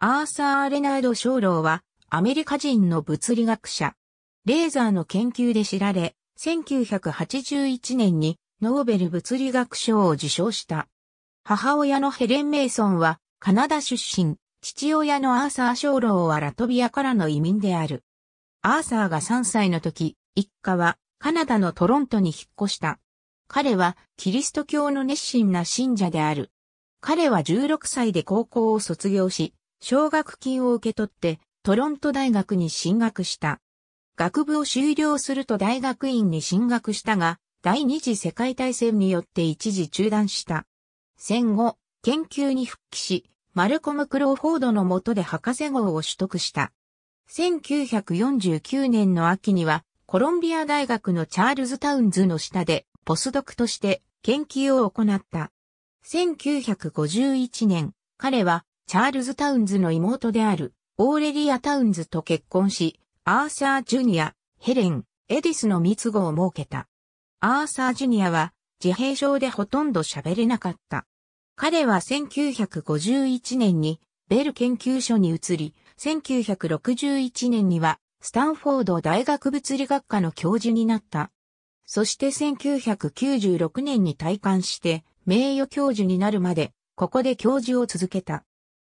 アーサー・レナード・ショーローは、アメリカ人の物理学者。レーザーの研究で知られ、1981年にノーベル物理学賞を受賞した。母親のヘレン・メイソンはカナダ出身、父親のアーサー・ショーローはラトビアからの移民である。アーサーが3歳の時、一家はカナダのトロントに引っ越した。彼はキリスト教の熱心な信者である。彼は16歳で高校を卒業し、奨学金を受け取って、トロント大学に進学した。学部を修了すると大学院に進学したが、第二次世界大戦によって一時中断した。戦後、研究に復帰し、マルコム・クローフォードの下で博士号を取得した。1949年の秋には、コロンビア大学のチャールズ・タウンズの下で、ポスドクとして研究を行った。1951年、彼はチャールズ・タウンズの妹である、オーレリア・タウンズと結婚し、アーサー・ジュニア、ヘレン、エディスの三つ子を設けた。アーサー・ジュニアは、自閉症でほとんど喋れなかった。彼は1951年に、ベル研究所に移り、1961年には、スタンフォード大学物理学科の教授になった。そして1996年に退官して、名誉教授になるまで、ここで教授を続けた。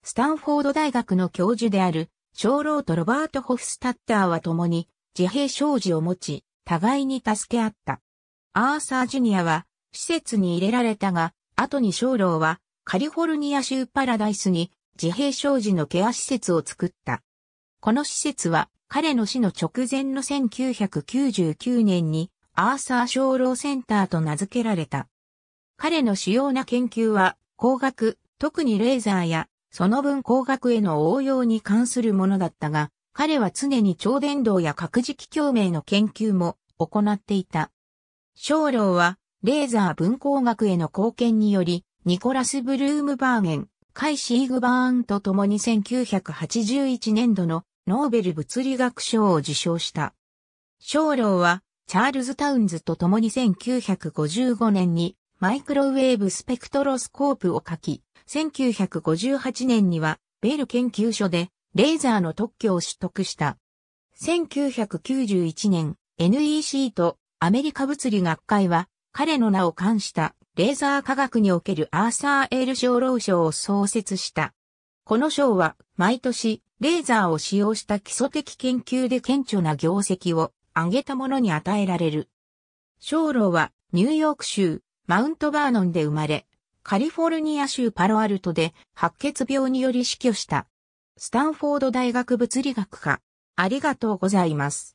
スタンフォード大学の教授である、小老とロバート・ホフスタッターは共に自閉症児を持ち、互いに助け合った。アーサー・ジュニアは施設に入れられたが、後に小老はカリフォルニア州パラダイスに自閉症児のケア施設を作った。この施設は彼の死の直前の1999年にアーサー・小老センターと名付けられた。彼の主要な研究は光学、特にレーザーやその分工学への応用に関するものだったが、彼は常に超伝導や核磁気共鳴の研究も行っていた。小老は、レーザー分光学への貢献により、ニコラス・ブルームバーゲン、カイ・シーグバーンと共に1981年度のノーベル物理学賞を受賞した。小老は、チャールズ・タウンズと共に1955年にマイクロウェーブスペクトロスコープを書き、1958年には、ベール研究所で、レーザーの特許を取得した。1991年、NEC とアメリカ物理学会は、彼の名を冠したレーザー科学におけるアーサー・エール賞老賞を創設した。この賞は毎年レーザーを使用した基礎的研究で顕著な業績を上げた者に与えられる。小老はニューヨーク州マウントバーノンで生まれ、カリフォルニア州パロアルトで白血病により死去した。スタンフォード大学物理学科。ありがとうございます。